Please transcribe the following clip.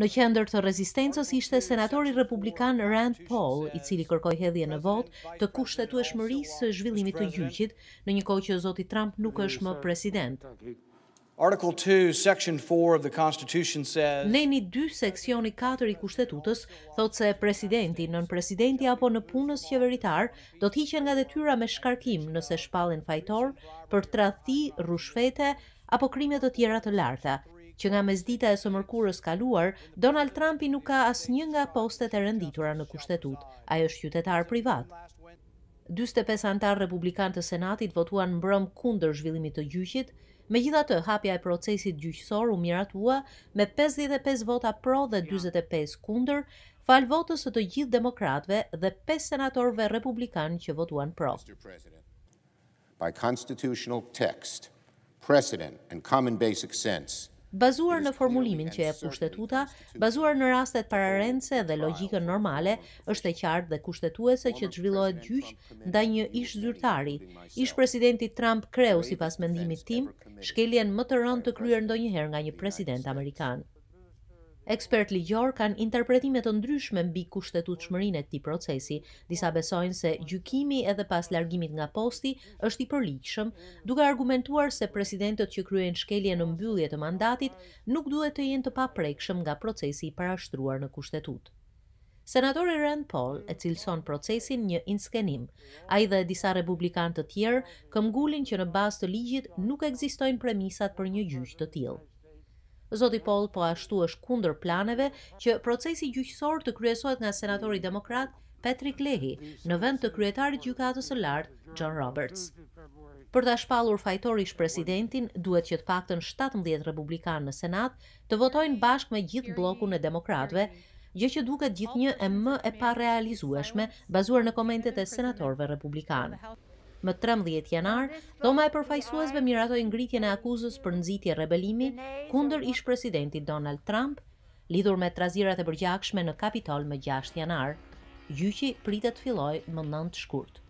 Në qendër të rezistencës ishte senatori republikan Rand Paul, i cili kërkoi hedhje në vot të kushtetueshmërisë së zhvillimit të gjyqit, në një kohë që zoti Trump nuk është më president. Article 2, Section 4 of the Constitution says Neni 2, seksioni 4 i Kushtetutës thotë se presidenti, nën presidenti apo në punës qeveritar, do të hiqen nga detyra me shkarkim nëse shpallin fajtor për tradhti, rrushfete apo krime të tjera të larta që nga mesdita e së mërkurës kaluar, Donald Trumpi nuk ka asë një nga postet e renditura në kushtetut. Ajo është qytetar privat. 25 antar republikan të Senatit votuan mbrëm kunder zhvillimit të gjyqit, me gjitha të hapja e procesit gjyqësor u miratua me 55 vota pro dhe 25 kunder, falë votës të gjithë demokratve dhe 5 senatorve Republikanë që votuan pro. By constitutional text, precedent and common basic sense, bazuar në formulimin që e pushtetuta, bazuar në rastet pararense dhe logikën normale, është e qartë dhe kushtetuese që të zhvillohet gjyq nda një ish zyrtari. Ish presidenti Trump kreu si pas mendimit tim, shkeljen më të rënd të kryer ndo nga një president Amerikan. Ekspert ligjor kanë interpretime të ndryshme mbi kushtetut utshmërinë e këtij procesi. Disa besojnë se gjykimi edhe pas largimit nga posti është i përligjshëm, duke argumentuar se presidentët që kryejnë shkelje në mbyllje të mandatit nuk duhet të jenë të paprekshëm nga procesi i parashtruar në kushtetutë. Senatori Rand Paul e cilëson procesin një inskenim. A i dhe disa republikanë të tjerë këmgullin që në bas të ligjit nuk egzistojnë premisat për një gjyqë të tjilë. Zoti Poll po ashtu është kundër planeve që procesi gjyqësor të kryesohet nga senatori demokrat Patrick Leahy në vend të kryetarit gjykatës së lartë John Roberts. Për të shpallur fajtorish presidentin, duhet që të paktën 17 republikanë në Senat të votojnë bashkë me gjithë bllokun e demokratëve, gjë që duket gjithnjë e më e parealizueshme bazuar në komentet e senatorëve republikanë. Më 13 janar, dhoma e përfajsuesve miratoj ngritjen e akuzës për nëzitje rebelimi kundër ish presidenti Donald Trump, lidhur me trazirat e bërgjakshme në kapitol më 6 janar. Gjyqi pritet filloj më 9 shkurtë.